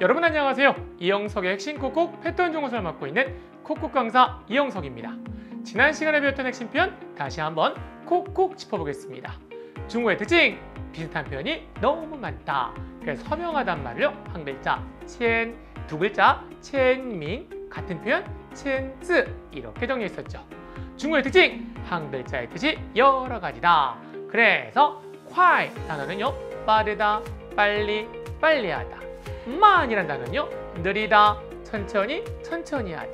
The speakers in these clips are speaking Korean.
여러분 안녕하세요. 이영석의 핵심 콕콕 패턴 종호사를 맡고 있는 콕콕 강사 이영석입니다. 지난 시간에 배웠던 핵심 표현 다시 한번 콕콕 짚어보겠습니다. 중국의 특징! 비슷한 표현이 너무 많다. 그래서 서명하단 말을요. 한 글자 첸, 두 글자 첸밍 같은 표현 첸즈 이렇게 정리했었죠. 중국의 특징! 한 글자의 뜻이 여러 가지다. 그래서 콰이 단어는요. 빠르다, 빨리, 빨리하다. 만이란 단어는요. 느리다, 천천히, 천천히 하다.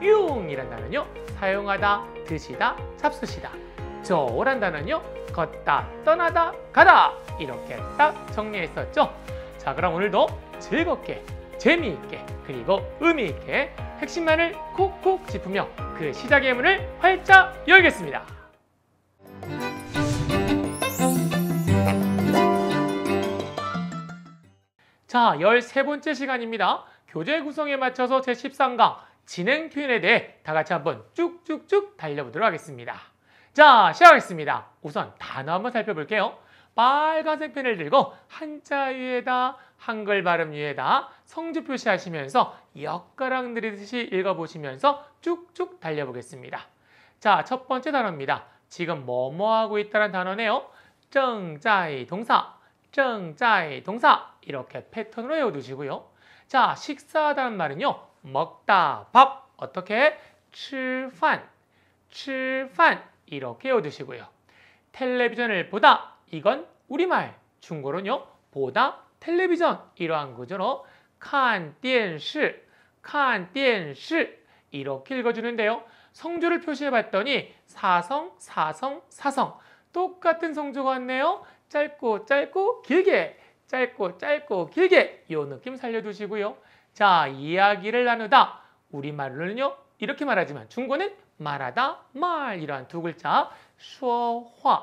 융이란 단어는요. 사용하다, 드시다, 잡수시다. 저란 단어는요. 걷다, 떠나다, 가다. 이렇게 딱 정리했었죠. 자, 그럼 오늘도 즐겁게, 재미있게, 그리고 의미있게 핵심만을 콕콕 짚으며 그 시작의 문을 활짝 열겠습니다. 자, 열세 번째 시간입니다. 교재 구성에 맞춰서 제13강 진행 표현에 대해 다 같이 한번 쭉쭉쭉 달려보도록 하겠습니다. 자, 시작하겠습니다. 우선 단어 한번 살펴볼게요. 빨간색 펜을 들고 한자 위에다 한글 발음 위에다 성주 표시하시면서 엿가락 늘리듯이 읽어보시면서 쭉쭉 달려보겠습니다. 자, 첫 번째 단어입니다. 지금 뭐뭐 하고 있다는 단어네요. 정자이 동사 정, 짜이, 동사 이렇게 패턴으로 외워두시고요. 자, 식사하다는 말은요. 먹다, 밥, 어떻게? 吃饭,吃饭 이렇게 외워두시고요. 텔레비전을 보다, 이건 우리말, 중고로는요 보다, 텔레비전 이러한 구조로 칸电视칸电视 이렇게 읽어주는데요. 성조를 표시해봤더니 사성, 사성, 사성 똑같은 성조가 왔네요. 짧고 짧고 길게 짧고 짧고 길게 이 느낌 살려두시고요. 자, 이야기를 나누다. 우리말로는요. 이렇게 말하지만 중국어는 말하다, 말 이러한 두 글자 说화说화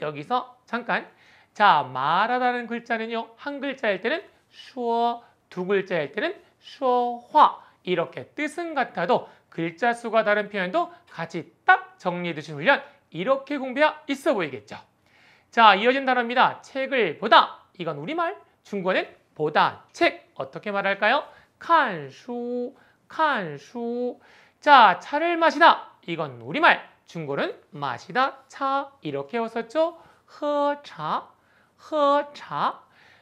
여기서 잠깐 자, 말하다는 글자는요. 한 글자일 때는 说두 글자일 때는 说화 이렇게 뜻은 같아도 글자 수가 다른 표현도 같이 딱 정리해 두신 훈련 이렇게 공부야 있어 보이겠죠. 자, 이어진 단어입니다. 책을 보다. 이건 우리말. 중국어는 보다, 책. 어떻게 말할까요? 칸수, 칸수. 자, 차를 마시다. 이건 우리말. 중국어는 마시다, 차. 이렇게 왔었죠? 허차, 허차.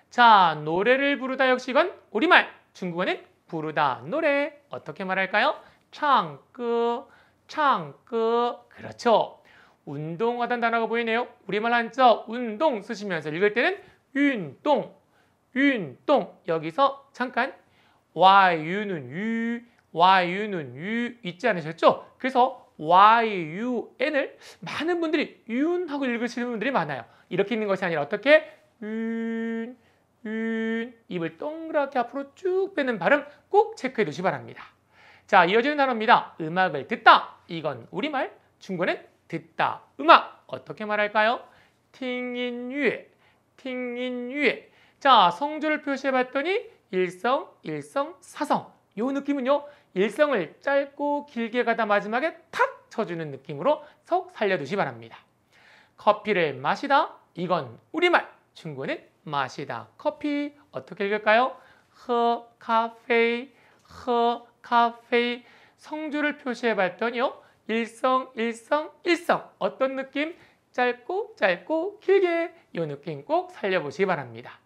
자, 노래를 부르다 역시 이건 우리말. 중국어는 부르다, 노래. 어떻게 말할까요? 창끄, 창끄. 그렇죠. 운동하다 단어가 보이네요. 우리말 한자 운동 쓰시면서 읽을 때는 윤동, 윤동. 여기서 잠깐 와유는 유, 와유는 유 있지 않으셨죠? 그래서 YUN을 많은 분들이 윤 하고 읽으시는 분들이 많아요. 이렇게 읽는 것이 아니라 어떻게 윤, 윤 입을 동그랗게 앞으로 쭉 빼는 발음 꼭 체크해 두시 기 바랍니다. 자, 이어지는 단어입니다. 음악을 듣다. 이건 우리말, 중고는 듣다. 음악 어떻게 말할까요? 팅인유에, 팅인유에. 자, 성조를 표시해봤더니 일성, 일성, 사성. 요 느낌은요. 일성을 짧고 길게 가다 마지막에 탁 쳐주는 느낌으로 속 살려두시 바랍니다. 커피를 마시다. 이건 우리말. 중국어는 마시다. 커피 어떻게 읽을까요? 허카페허카페 성조를 표시해봤더니요. 일성, 일성, 일성. 어떤 느낌? 짧고 짧고 길게 이 느낌 꼭 살려보시기 바랍니다.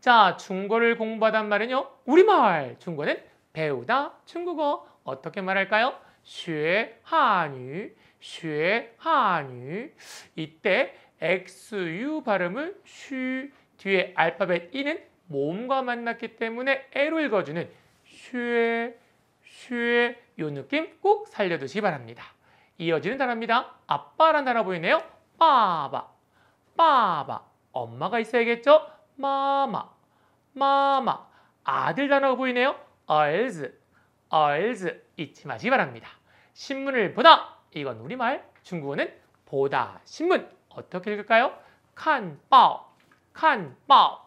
자, 중고를 공부하단 말은요. 우리말 중고는 배우다 중국어 어떻게 말할까요? 学汉语学하语 이때 XU 발음을 쉬 뒤에 알파벳 E는 몸과 만났기 때문에 L로 읽어주는 쉐, 쉐, 요 느낌 꼭 살려두시기 바랍니다. 이어지는 단어입니다. 아빠란 단어 보이네요. 빠바, 빠바. 엄마가 있어야겠죠? 마마, 마마. 아들 단어가 보이네요. 얼즈, 얼즈. 잊지 마시기 바랍니다. 신문을 보다. 이건 우리말, 중국어는 보다. 신문. 어떻게 읽을까요? 칸빠오, 칸빠오.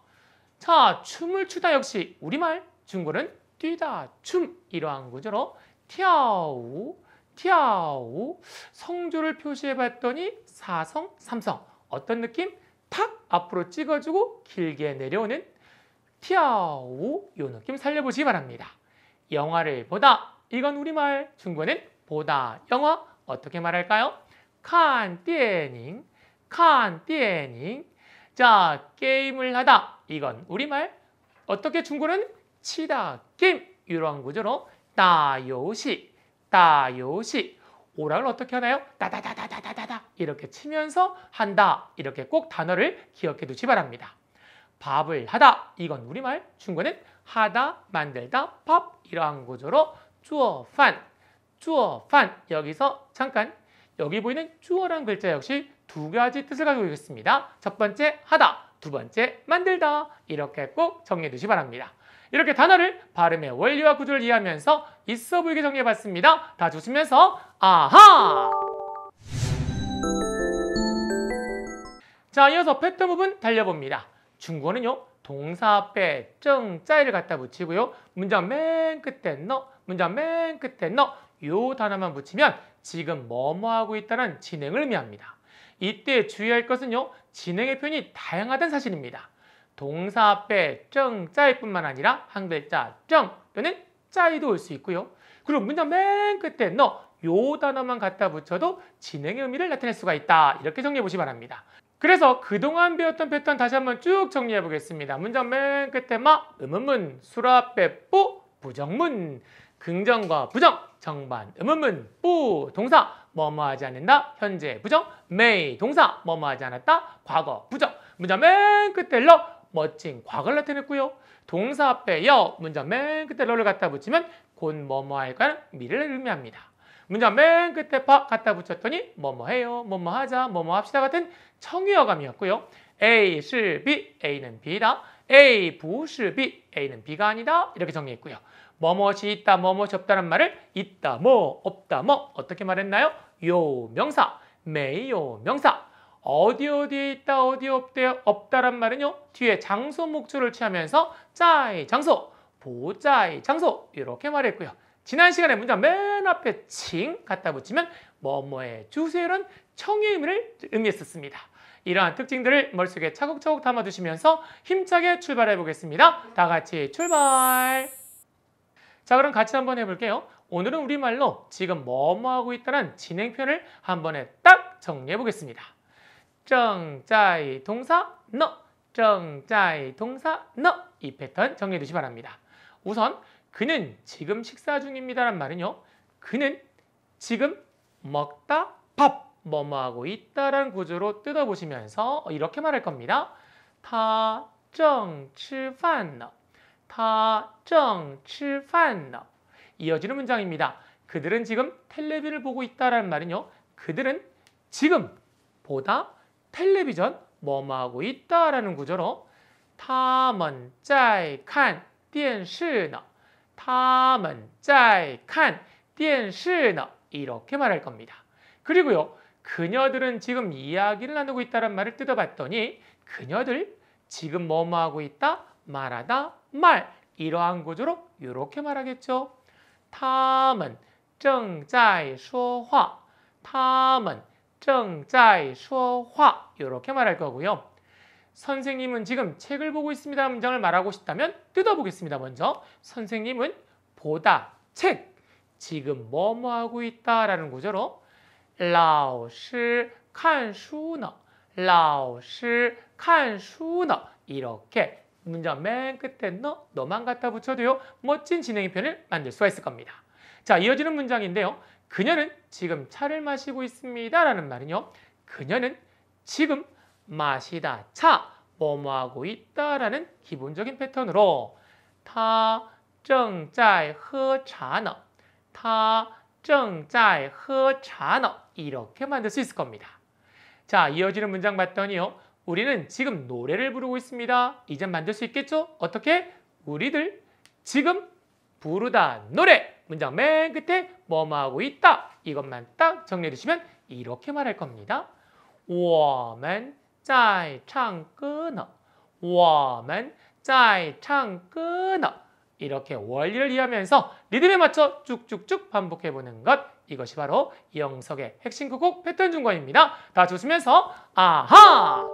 자, 춤을 추다 역시 우리말, 중국어는 뛰다, 춤. 이러한 구조로 티아우 튀아오 성조를 표시해 봤더니 사성, 삼성 어떤 느낌? 탁 앞으로 찍어주고 길게 내려오는 튀아오 요 느낌 살려보시기 바랍니다. 영화를 보다 이건 우리말 중국어는 보다 영화 어떻게 말할까요? 칸 띠에닝 칸 띠에닝 자 게임을 하다 이건 우리말 어떻게 중국어는 치다 게임 이런 구조로 다요시 다요시 오락을 어떻게 하나요? 따다다다다다다 이렇게 치면서 한다 이렇게 꼭 단어를 기억해 두시 바랍니다. 밥을 하다 이건 우리말 중국어는 하다 만들다 밥 이러한 구조로 주어판 주어판 여기서 잠깐 여기 보이는 주어란 글자 역시 두 가지 뜻을 가지고 있습니다. 첫 번째 하다 두 번째 만들다 이렇게 꼭 정리해 두시 바랍니다. 이렇게 단어를 발음의 원리와 구조를 이해하면서 있어 보이게 정리해봤습니다. 다시 주면서 아하! 자, 이어서 패턴 부분 달려봅니다. 중국어는요. 동사 앞에 정, 짜이를 갖다 붙이고요. 문장 맨 끝에 너, 문장 맨 끝에 너, 요 단어만 붙이면 지금 뭐뭐하고 있다는 진행을 의미합니다. 이때 주의할 것은요. 진행의 표현이 다양하다는 사실입니다. 동사 앞에 쩡, 짜이뿐만 아니라 한 글자 쩡 또는 짜이도 올 수 있고요. 그리고 문장 맨 끝에 너, 요 단어만 갖다 붙여도 진행의 의미를 나타낼 수가 있다. 이렇게 정리해 보시기 바랍니다. 그래서 그동안 배웠던 패턴 다시 한번 쭉 정리해 보겠습니다. 문장 맨 끝에 마, 음음문, 수라 빼, 뿌, 부정문, 긍정과 부정, 정반, 음음문, 뿌, 동사, 뭐 뭐 하지 않는다, 현재, 부정, m a 동사, 뭐 뭐 하지 않았다, 과거, 부정, 문장 맨 끝에 러, 멋진 과거를 나타냈고요. 동사 앞에 여 문장 맨 끝에 러를 갖다 붙이면 곧 뭐뭐 할까 는 미래를 의미합니다. 문장 맨 끝에 파 갖다 붙였더니 뭐뭐 해요, 뭐뭐 하자, 뭐뭐 합시다 같은 청유어감이었고요. A, 시, B, A는 B다. A, 부시, B, A는 B가 아니다. 이렇게 정리했고요. 뭐뭐시 있다, 뭐뭐시 없다는 말을 있다, 뭐, 없다, 뭐 어떻게 말했나요? 요 명사, 매 요 명사, 어디 어디에 있다 어디 없대 없다란 말은요 뒤에 장소 목적을 취하면서 짜이 장소 보자이 장소 이렇게 말했고요 지난 시간에 문장 맨 앞에 칭 갖다 붙이면 뭐뭐해 주세요는 청의 의미를 의미했었습니다 이러한 특징들을 머릿속에 차곡차곡 담아두시면서 힘차게 출발해 보겠습니다 다 같이 출발 자 그럼 같이 한번 해볼게요 오늘은 우리말로 지금 뭐뭐 하고 있다는 진행편을 한 번에 딱 정리해 보겠습니다 정자이 동사 너 정자이 동사 너 이 패턴 정해 리 두시 바랍니다. 우선 그는 지금 식사 중입니다란 말은요. 그는 지금 먹다 밥 뭐 뭐하고 있다는 구조로 뜯어보시면서 이렇게 말할 겁니다. 다정吃饭呢.다정吃饭呢. 이어지는 문장입니다. 그들은 지금 텔레비를 보고 있다라는 말은요. 그들은 지금 보다 텔레비전 뭐뭐하고 있다라는 구조로 他们在看电视呢.他们在看电视呢. 이렇게 말할 겁니다. 그리고요. 그녀들은 지금 이야기를 나누고 있다는 말을 뜯어봤더니 그녀들 지금 뭐뭐하고 있다? 말하다, 말 이러한 구조로 이렇게 말하겠죠. 他们正在说话.他们 정자在说화 이렇게 말할 거고요. 선생님은 지금 책을 보고 있습니다 문장을 말하고 싶다면 뜯어보겠습니다. 먼저 선생님은 보다, 책, 지금 뭐뭐 하고 있다라는 구조로 라老 칸수너 라老师 칸수너 이렇게 문장 맨 끝에 너, 너만 갖다 붙여도요 멋진 진행의 편을 만들 수가 있을 겁니다. 자 이어지는 문장인데요. 그녀는 지금 차를 마시고 있습니다. 라는 말은요. 그녀는 지금 마시다, 차, 뭐뭐하고 있다 라는 기본적인 패턴으로 타, 정, 짜이, 허, 자너 타, 정, 짜이, 허, 자너 이렇게 만들 수 있을 겁니다. 자, 이어지는 문장 봤더니요. 우리는 지금 노래를 부르고 있습니다. 이제 만들 수 있겠죠? 어떻게? 우리들 지금 부르다 노래 문장 맨 끝에 뭐뭐하고 있다 이것만 딱 정리해 주시면 이렇게 말할 겁니다. 我们在唱歌呢.我们在唱歌呢. 이렇게 원리를 이해하면서 리듬에 맞춰 쭉쭉쭉 반복해 보는 것. 이것이 바로 영석의 핵심 구곡 패턴 중간입니다다조시면서 아하!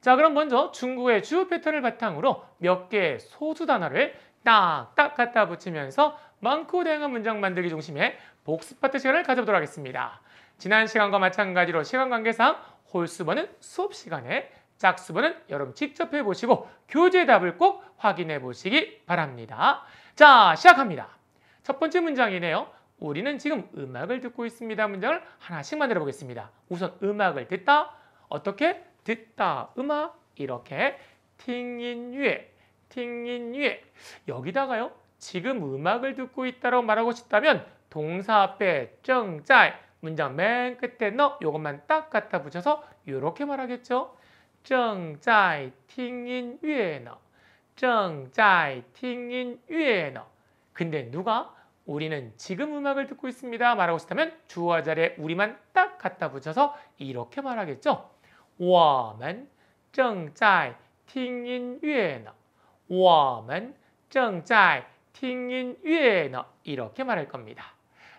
자 그럼 먼저 중국의 주요 패턴을 바탕으로 몇 개의 소수 단어를 딱딱 갖다 붙이면서 많고 다양한 문장 만들기 중심의 복습 파트 시간을 가져보도록 하겠습니다. 지난 시간과 마찬가지로 시간 관계상 홀수번은 수업 시간에 짝수번은 여러분 직접 해보시고 교재 답을 꼭 확인해 보시기 바랍니다. 자, 시작합니다. 첫 번째 문장이네요. 우리는 지금 음악을 듣고 있습니다. 문장을 하나씩 만들어 보겠습니다. 우선 음악을 듣다. 어떻게? 듣다. 음악. 이렇게 팅인 위에 팅인 위에 여기다가요. 지금 음악을 듣고 있다고 말하고 싶다면 동사 앞에 정짤 문장 맨 끝에 너 요것만 딱 갖다 붙여서 이렇게 말하겠죠. 정짤 팅인 위에너 정짤 팅인 위에너 근데 누가 우리는 지금 음악을 듣고 있습니다 말하고 싶다면 주어 자리에 우리만 딱 갖다 붙여서 이렇게 말하겠죠. 워먼 我们正在听音乐 워먼 们正在 팅인 위에너 이렇게 말할 겁니다.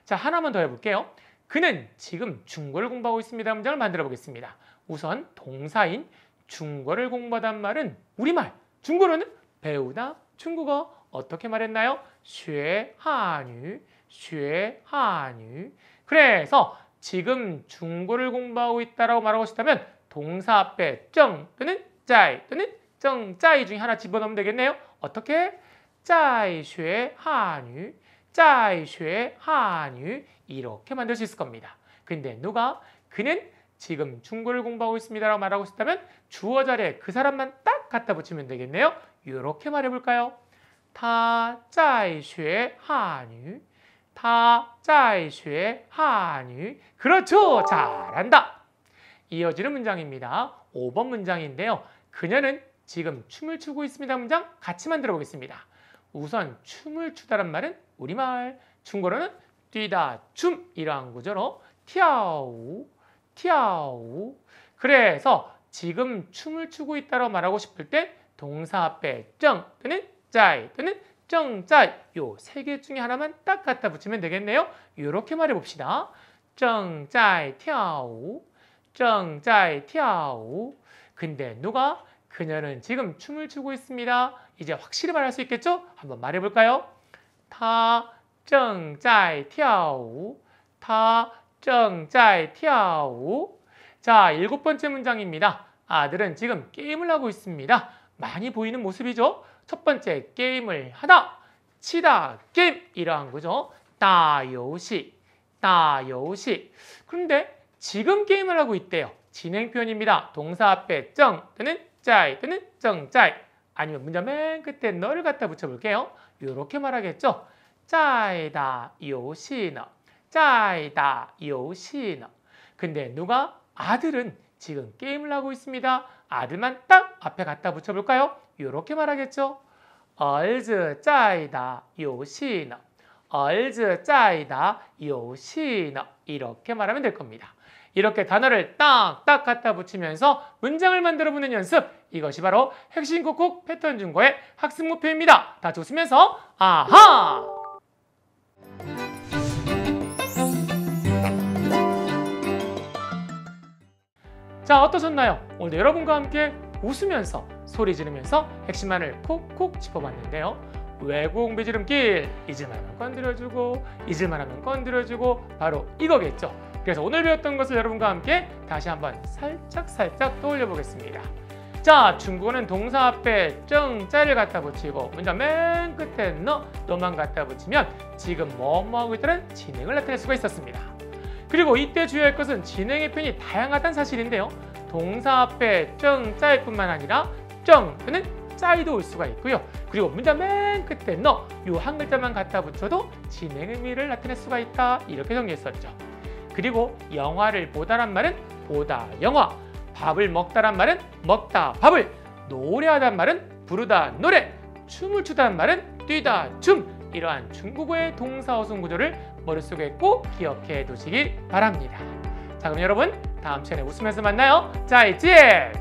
자 하나만 더 해볼게요. 그는 지금 중고를 공부하고 있습니다. 문장을 만들어 보겠습니다. 우선 동사인 중고를 공부하단 말은 우리말, 중고로는 배우다, 중국어 어떻게 말했나요? 쉐하뉴, 쉐하뉴. 그래서 지금 중고를 공부하고 있다라고 말하고 싶다면 동사 앞에 쩡 또는 짜이 또는 쩡 짜이 중에 하나 집어넣으면 되겠네요. 어떻게? 짜이쉐 한유, 짜이쉐 한유 이렇게 만들 수 있을 겁니다. 근데 누가 그는 지금 중국어를 공부하고 있습니다라고 말하고 싶다면 주어 자리에 그 사람만 딱 갖다 붙이면 되겠네요. 이렇게 말해볼까요? 다 짜이쉐 한유, 다 짜이쉐 한유. 그렇죠, 잘한다. 이어지는 문장입니다. 5번 문장인데요. 그녀는 지금 춤을 추고 있습니다 문장 같이 만들어 보겠습니다. 우선 춤을 추다란 말은 우리말, 중국로는 뛰다, 춤 이러한 구조로 티아우, 티아우. 그래서 지금 춤을 추고 있다고 말하고 싶을 때 동사 앞에 쩡 또는 짜이 또는 정짜 요세 개 중에 하나만 딱 갖다 붙이면 되겠네요. 이렇게 말해 봅시다. 정짜이 튀아우 정짜이 튀아우 근데 누가 그녀는 지금 춤을 추고 있습니다. 이제 확실히 말할 수 있겠죠? 한번 말해볼까요? 타 정자이 튀아우 타 정자이 튀아우 자, 일곱 번째 문장입니다. 아들은 지금 게임을 하고 있습니다. 많이 보이는 모습이죠? 첫 번째 게임을 하다 치다 게임 이러한 거죠. 다요시 다요시 그런데 지금 게임을 하고 있대요. 진행 표현입니다. 동사 앞에 정 또는 짜이 또는정짜이 아니면 문장 맨 끝에 너를 갖다 붙여볼게요. 이렇게 말하겠죠. 짜이다 요시너 짜이다 요시너 근데 누가 아들은 지금 게임을 하고 있습니다. 아들만 딱 앞에 갖다 붙여볼까요? 이렇게 말하겠죠. 얼즈 짜이다 요시너 얼즈 짜이다 요시너 이렇게 말하면 될 겁니다. 이렇게 단어를 딱딱 갖다 붙이면서 문장을 만들어 보는 연습 이것이 바로 핵심 콕콕 패턴 중거의 학습 목표입니다. 다 좋으면서 아하! 자 어떠셨나요? 오늘 여러분과 함께 웃으면서 소리 지르면서 핵심만을 콕콕 짚어봤는데요. 외국 미지름길 잊을만하면 건드려주고 잊을만하면 건드려주고 바로 이거겠죠. 그래서 오늘 배웠던 것을 여러분과 함께 다시 한번 살짝살짝 살 떠올려 보겠습니다. 자, 중국어는 동사 앞에 정자를 갖다 붙이고 문장 맨 끝에 너, 너만 갖다 붙이면 지금 뭐뭐 뭐 하고 있다는 진행을 나타낼 수가 있었습니다. 그리고 이때 주의할 것은 진행의 편이 다양하다는 사실인데요. 동사 앞에 정짤 뿐만 아니라 정 또는 짤도올 수가 있고요. 그리고 문장 맨 끝에 너, 요 한 글자만 갖다 붙여도 진행 의미를 나타낼 수가 있다. 이렇게 정리했었죠. 그리고 영화를 보다란 말은 보다 영화, 밥을 먹다란 말은 먹다 밥을, 노래하단 말은 부르다 노래, 춤을 추다는 말은 뛰다 춤 이러한 중국어의 동사어순 구조를 머릿속에 꼭 기억해 두시길 바랍니다. 자 그럼 여러분 다음 시간에 웃으면서 만나요. 자 이제